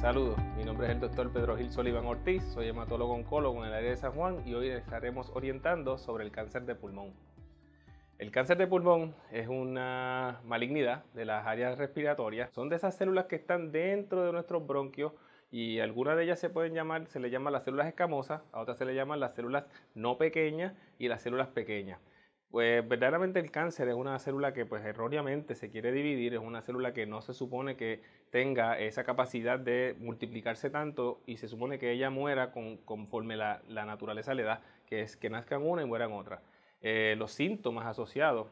Saludos, mi nombre es el doctor Pedro Gil Solivan Ortiz, soy hematólogo oncólogo en el área de San Juan y hoy estaremos orientando sobre el cáncer de pulmón. El cáncer de pulmón es una malignidad de las áreas respiratorias. Son de esas células que están dentro de nuestros bronquios y algunas de ellas se pueden llamar, se le llaman las células escamosas, a otras se le llaman las células no pequeñas y las células pequeñas pues verdaderamente el cáncer es una célula que pues erróneamente se quiere dividir, es una célula que no se supone que tenga esa capacidad de multiplicarse tanto y se supone que ella muera conforme la, naturaleza le da, que es que nazcan una y mueran otra. Eh, los síntomas asociados,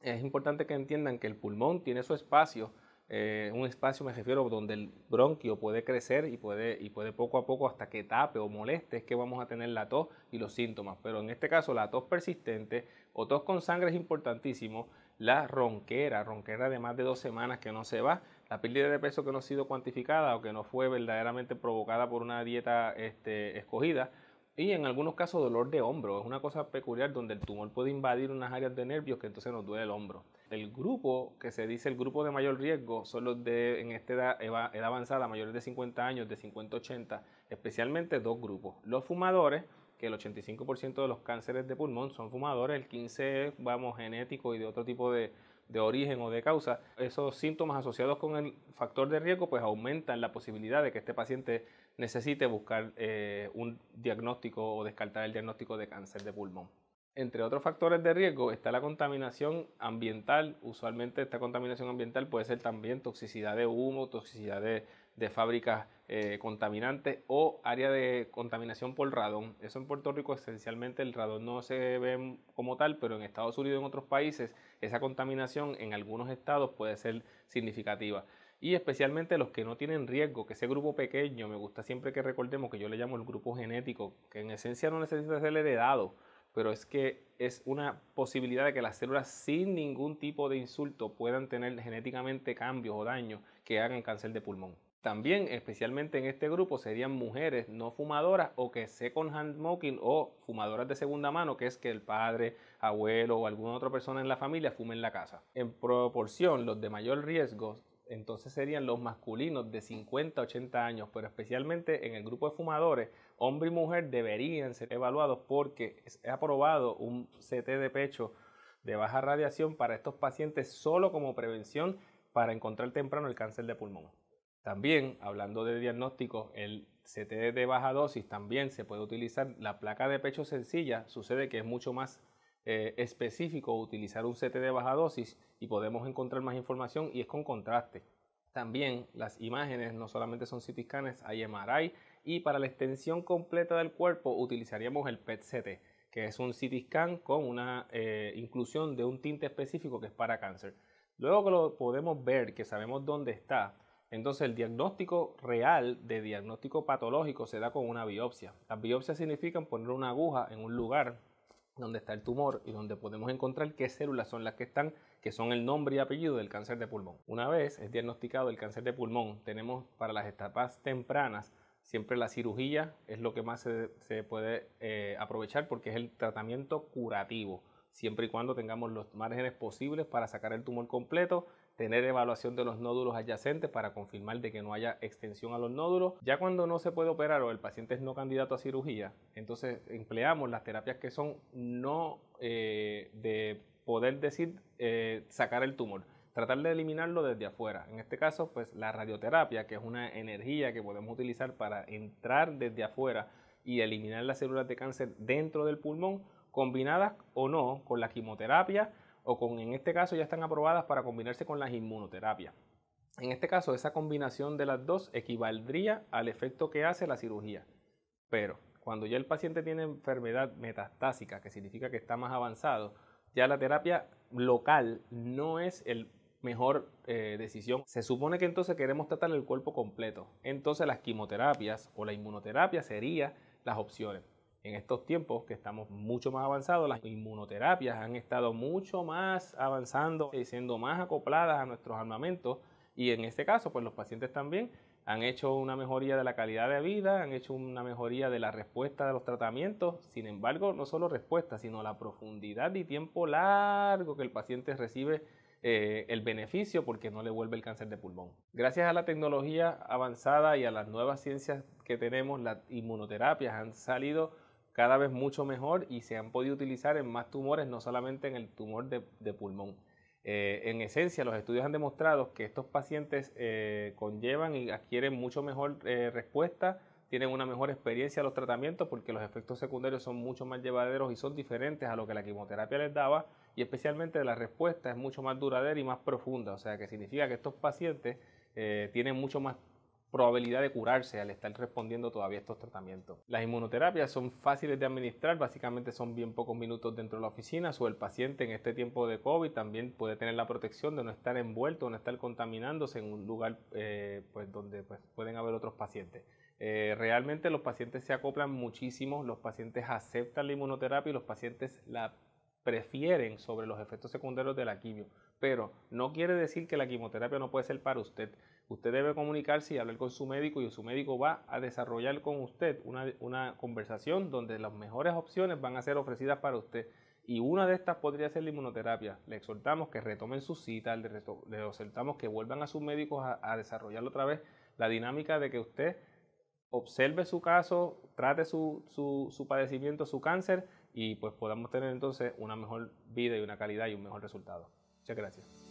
es importante que entiendan que el pulmón tiene su espacio eh, un espacio me refiero donde el bronquio puede crecer y puede, y puede poco a poco hasta que tape o moleste, es que vamos a tener la tos y los síntomas. Pero en este caso la tos persistente o tos con sangre es importantísimo, la ronquera, ronquera de más de dos semanas que no se va, la pérdida de peso que no ha sido cuantificada o que no fue verdaderamente provocada por una dieta este, escogida. Y en algunos casos dolor de hombro, es una cosa peculiar donde el tumor puede invadir unas áreas de nervios que entonces nos duele el hombro. El grupo que se dice el grupo de mayor riesgo son los de en esta edad, avanzada, mayores de 50 años, de 50 a 80, especialmente dos grupos. Los fumadores, que el 85% de los cánceres de pulmón son fumadores, el 15% vamos genético y de otro tipo de, origen o de causa, esos síntomas asociados con el factor de riesgo pues aumentan la posibilidad de que este paciente necesite buscar eh, un diagnóstico o descartar el diagnóstico de cáncer de pulmón entre otros factores de riesgo está la contaminación ambiental. Usualmente esta contaminación ambiental puede ser también toxicidad de humo, toxicidad de, fábricas eh, contaminantes o área de contaminación por radón. Eso en Puerto Rico esencialmente el radón no se ve como tal, pero en Estados Unidos y en otros países esa contaminación en algunos estados puede ser significativa y especialmente los que no tienen riesgo, que ese grupo pequeño, me gusta siempre que recordemos que yo le llamo el grupo genético, que en esencia no necesita ser heredado, pero es que es una posibilidad de que las células sin ningún tipo de insulto puedan tener genéticamente cambios o daños que hagan cáncer de pulmón. También, especialmente en este grupo, serían mujeres no fumadoras o que second hand smoking o fumadoras de segunda mano, que es que el padre, abuelo o alguna otra persona en la familia fume en la casa. En proporción, los de mayor riesgo entonces serían los masculinos de 50 a 80 años, pero especialmente en el grupo de fumadores, hombre y mujer deberían ser evaluados porque he aprobado un CT de pecho de baja radiación para estos pacientes solo como prevención para encontrar temprano el cáncer de pulmón. También, hablando de diagnóstico, el CT de baja dosis también se puede utilizar. La placa de pecho sencilla sucede que es mucho más eh, específico utilizar un CT de baja dosis y podemos encontrar más información y es con contraste. También las imágenes no solamente son CT scans, hay MRI y para la extensión completa del cuerpo utilizaríamos el PET-CT, que es un CT scan con una eh, inclusión de un tinte específico que es para cáncer. Luego que lo podemos ver, que sabemos dónde está, entonces el diagnóstico real de diagnóstico patológico se da con una biopsia. Las biopsias significan poner una aguja en un lugar donde está el tumor y donde podemos encontrar qué células son las que están, que son el nombre y apellido del cáncer de pulmón. Una vez es diagnosticado el cáncer de pulmón, tenemos para las etapas tempranas siempre la cirugía es lo que más se, puede eh, aprovechar porque es el tratamiento curativo, siempre y cuando tengamos los márgenes posibles para sacar el tumor completo tener evaluación de los nódulos adyacentes para confirmar de que no haya extensión a los nódulos. Ya cuando no se puede operar o el paciente es no candidato a cirugía, entonces empleamos las terapias que son no eh, de poder decir eh, sacar el tumor, tratar de eliminarlo desde afuera. En este caso, pues la radioterapia, que es una energía que podemos utilizar para entrar desde afuera y eliminar las células de cáncer dentro del pulmón, combinadas o no con la quimioterapia o con, en este caso ya están aprobadas para combinarse con las inmunoterapias. En este caso, esa combinación de las dos equivaldría al efecto que hace la cirugía. Pero cuando ya el paciente tiene enfermedad metastásica, que significa que está más avanzado, ya la terapia local no es el mejor eh, decisión. Se supone que entonces queremos tratar el cuerpo completo. Entonces las quimioterapias o la inmunoterapia serían las opciones. En estos tiempos que estamos mucho más avanzados, las inmunoterapias han estado mucho más avanzando y siendo más acopladas a nuestros armamentos y en este caso, pues los pacientes también han hecho una mejoría de la calidad de vida, han hecho una mejoría de la respuesta de los tratamientos, sin embargo, no solo respuesta, sino la profundidad y tiempo largo que el paciente recibe eh, el beneficio porque no le vuelve el cáncer de pulmón. Gracias a la tecnología avanzada y a las nuevas ciencias que tenemos, las inmunoterapias han salido cada vez mucho mejor y se han podido utilizar en más tumores, no solamente en el tumor de, pulmón. Eh, en esencia, los estudios han demostrado que estos pacientes eh, conllevan y adquieren mucho mejor eh, respuesta, tienen una mejor experiencia a los tratamientos porque los efectos secundarios son mucho más llevaderos y son diferentes a lo que la quimioterapia les daba y especialmente la respuesta es mucho más duradera y más profunda, o sea que significa que estos pacientes tienen mucho más probabilidad de curarse al estar respondiendo todavía estos tratamientos. Las inmunoterapias son fáciles de administrar, básicamente son bien pocos minutos dentro de la oficina, o el paciente en este tiempo de COVID también puede tener la protección de no estar envuelto, no estar contaminándose en un lugar eh, pues, donde pues, pueden haber otros pacientes. Eh, realmente los pacientes se acoplan muchísimo, los pacientes aceptan la inmunoterapia y los pacientes la prefieren sobre los efectos secundarios de la quimio. Pero no quiere decir que la quimioterapia no puede ser para usted usted debe comunicarse y hablar con su médico y su médico va a desarrollar con usted una, conversación donde las mejores opciones van a ser ofrecidas para usted. Y una de estas podría ser la inmunoterapia. Le exhortamos que retomen su cita, le, exhortamos que vuelvan a sus médicos a, a desarrollar otra vez la dinámica de que usted observe su caso, trate su, su padecimiento, su cáncer y pues podamos tener entonces una mejor vida y una calidad y un mejor resultado. Muchas gracias.